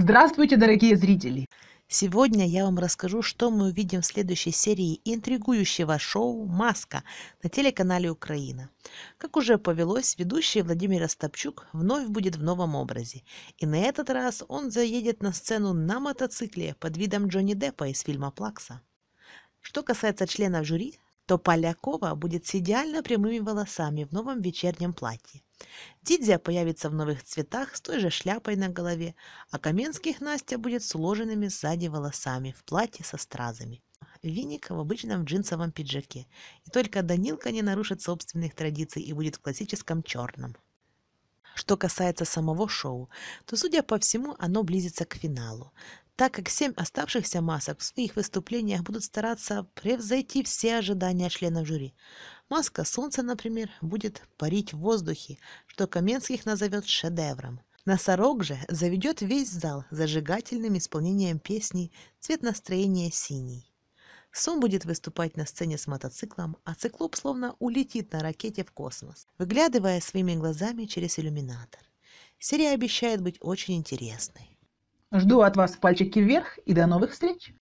Здравствуйте, дорогие зрители! Сегодня я вам расскажу, что мы увидим в следующей серии интригующего шоу «Маска» на телеканале «Украина». Как уже повелось, ведущий Владимир Остапчук вновь будет в новом образе. И на этот раз он заедет на сцену на мотоцикле под видом Джонни Деппа из фильма «Плакса». Что касается членов жюри, то Полякова будет с идеально прямыми волосами в новом вечернем платье. Дидзя появится в новых цветах с той же шляпой на голове, а Каменских Настя будет с уложенными сзади волосами в платье со стразами. Винник в обычном джинсовом пиджаке. И только Данилка не нарушит собственных традиций и будет в классическом черном. Что касается самого шоу, то, судя по всему, оно близится к финалу так как семь оставшихся масок в своих выступлениях будут стараться превзойти все ожидания членов жюри. Маска солнца, например, будет парить в воздухе, что Каменских назовет шедевром. Носорог же заведет весь зал зажигательным исполнением песни «Цвет настроения синий». Сом будет выступать на сцене с мотоциклом, а циклоп словно улетит на ракете в космос, выглядывая своими глазами через иллюминатор. Серия обещает быть очень интересной. Жду от вас пальчики вверх и до новых встреч!